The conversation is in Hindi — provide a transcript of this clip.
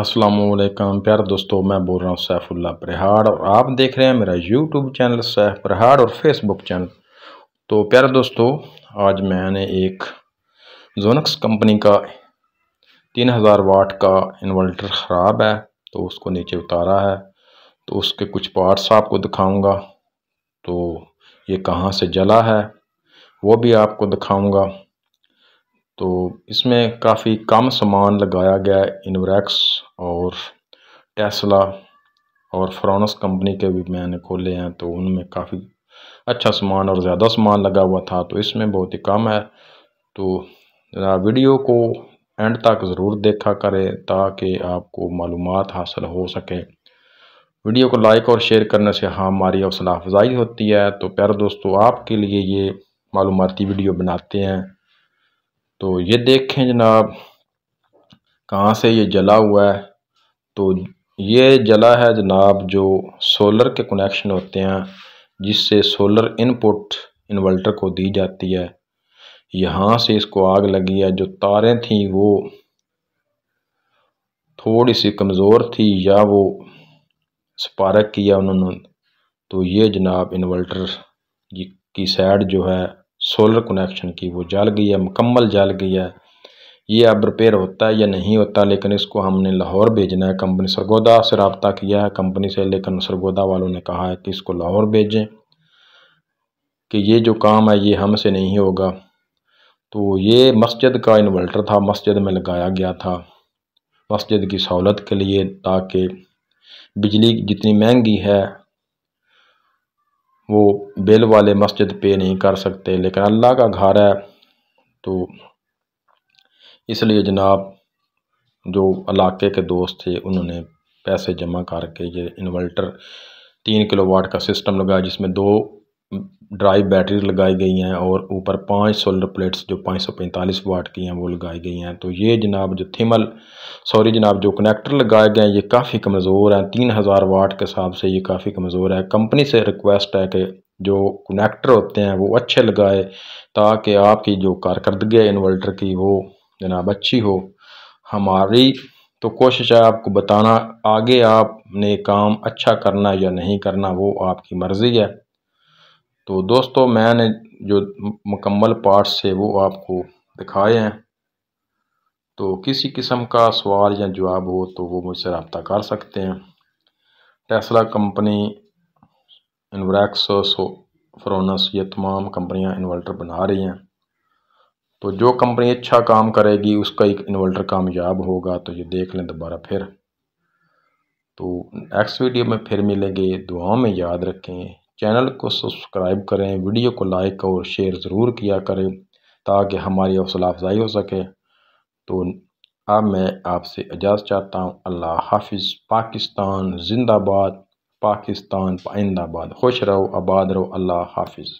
असलम प्यार दोस्तों मैं बोल रहा हूँ सैफुल्ला प्रहाड़ और आप देख रहे हैं मेरा यूट्यूब चैनल सैफ प्रहाड़ और फेसबुक चैनल तो प्यारे दोस्तों आज मैंने एक जोनक्स कंपनी का तीन हज़ार वाट का इन्वर्टर ख़राब है तो उसको नीचे उतारा है तो उसके कुछ पार्ट्स आपको दिखाऊंगा तो ये कहाँ से जला है वो भी आपको दिखाऊँगा तो इसमें काफ़ी कम सामान लगाया गया इन्वरेक्स और टेस्ला और फ्रॉनस कंपनी के भी मैंने खोले हैं तो उनमें काफ़ी अच्छा सामान और ज़्यादा सामान लगा हुआ था तो इसमें बहुत ही कम है तो वीडियो को एंड तक ज़रूर देखा करें ताकि आपको मालूम हासिल हो सके वीडियो को लाइक और शेयर करने से हमारी हौसला अफजाई होती है तो प्यारे दोस्तों आपके लिए ये मालूमती वीडियो बनाते हैं तो ये देखें जनाब कहाँ से ये जला हुआ है तो ये जला है जनाब जो सोलर के कनेक्शन होते हैं जिससे सोलर इनपुट इन्वर्टर को दी जाती है यहाँ से इसको आग लगी है जो तारें थी वो थोड़ी सी कमज़ोर थी या वो स्पार्क किया उन्होंने तो ये जनाब इन्वर्टर की साइड जो है सोलर कनेक्शन की वो जल गई है मुकम्मल जल गई है ये अब रिपेयर होता है या नहीं होता लेकिन इसको हमने लाहौर भेजना है कंपनी सरगोदा से रबता किया है कंपनी से लेकिन सरगोदा वालों ने कहा है कि इसको लाहौर भेजें कि ये जो काम है ये हमसे नहीं होगा तो ये मस्जिद का इन्वर्टर था मस्जिद में लगाया गया था मस्जिद की सहूलत के लिए ताकि बिजली जितनी महंगी है वो बिल वाले मस्जिद पे नहीं कर सकते लेकिन अल्लाह का घर है तो इसलिए जनाब जो इलाके के दोस्त थे उन्होंने पैसे जमा करके ये इन्वर्टर तीन किलो वाट का सिस्टम लगाया जिसमें दो ड्राइव बैटरी लगाई गई हैं और ऊपर पांच सोलर प्लेट्स जो 545 वाट की हैं वो लगाई गई हैं तो ये जनाब जो थिमल सॉरी जनाब जो कनेक्टर लगाए गए हैं ये काफ़ी कमज़ोर हैं तीन हज़ार वाट के हिसाब से ये काफ़ी कमज़ोर है कंपनी से रिक्वेस्ट है कि जो कनेक्टर होते हैं वो अच्छे लगाए ताकि आपकी जो कारकर्दगी है इन्वर्टर की वो जनाब अच्छी हो हमारी तो कोशिश है आपको बताना आगे आपने काम अच्छा करना या नहीं करना वो आपकी मर्ज़ी है तो दोस्तों मैंने जो मुकम्मल पार्ट्स है वो आपको दिखाए हैं तो किसी किस्म का सवाल या जवाब हो तो वो मुझसे रबता कर सकते हैं टेस्ला कंपनी इन्वरैक्स सो फ्रोनस ये तमाम कंपनियां इन्वर्टर बना रही हैं तो जो कंपनी अच्छा काम करेगी उसका एक इन्वर्टर कामयाब होगा तो ये देख लें दोबारा फिर तो नेक्स्ट वीडियो में फिर मिलेंगे दुआओं में याद रखें चैनल को सब्सक्राइब करें वीडियो को लाइक और शेयर ज़रूर किया करें ताकि हमारी हौसला अफजाई हो सके तो अब मैं आपसे इजाज़त चाहता हूँ अल्लाह हाफिज़ पाकिस्तान जिंदाबाद पाकिस्तान पाइंदाबाद खुश रहो आबाद रहो अल्लाह हाफिज़